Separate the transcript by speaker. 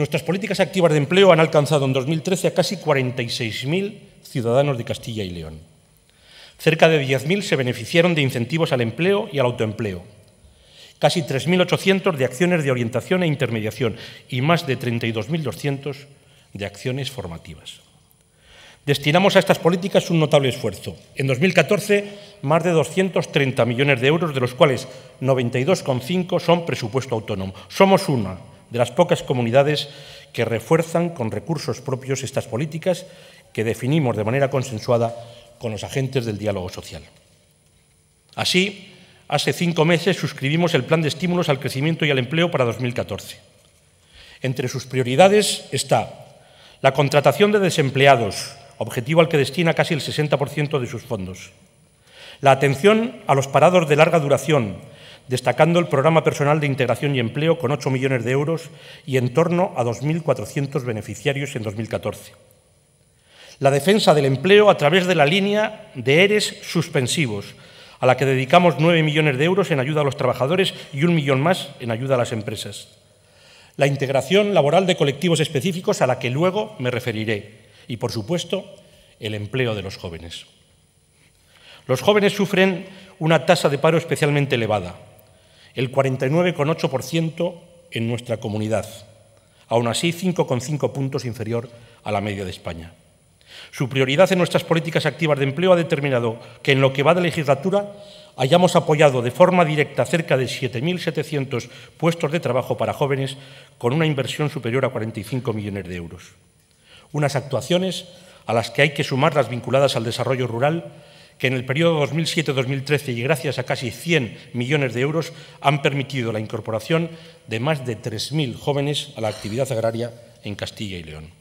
Speaker 1: Nuestras políticas activas de empleo han alcanzado en 2013 a casi 46.000 ciudadanos de Castilla y León. Cerca de 10.000 se beneficiaron de incentivos al empleo y al autoempleo, casi 3.800 de acciones de orientación e intermediación y más de 32.200 de acciones formativas. Destinamos a estas políticas un notable esfuerzo. En 2014, más de 230 millones de euros, de los cuales 92,5 son presupuesto autónomo. Somos una de las pocas comunidades que refuerzan con recursos propios estas políticas que definimos de manera consensuada con los agentes del diálogo social. Así, hace cinco meses suscribimos el Plan de Estímulos al Crecimiento y al Empleo para 2014. Entre sus prioridades está la contratación de desempleados, objetivo al que destina casi el 60% de sus fondos, la atención a los parados de larga duración, destacando el programa personal de integración y empleo con 8 millones de euros y en torno a 2.400 beneficiarios en 2014. La defensa del empleo a través de la línea de ERES suspensivos, a la que dedicamos 9 millones de euros en ayuda a los trabajadores y un millón más en ayuda a las empresas. La integración laboral de colectivos específicos a la que luego me referiré. Y, por supuesto, el empleo de los jóvenes. Los jóvenes sufren una tasa de paro especialmente elevada, el 49,8% en nuestra comunidad, aún así 5,5 puntos inferior a la media de España. Su prioridad en nuestras políticas activas de empleo ha determinado que en lo que va de legislatura hayamos apoyado de forma directa cerca de 7.700 puestos de trabajo para jóvenes con una inversión superior a 45 millones de euros. Unas actuaciones a las que hay que sumar las vinculadas al desarrollo rural que en el periodo 2007-2013 y gracias a casi 100 millones de euros han permitido la incorporación de más de 3.000 jóvenes a la actividad agraria en Castilla y León.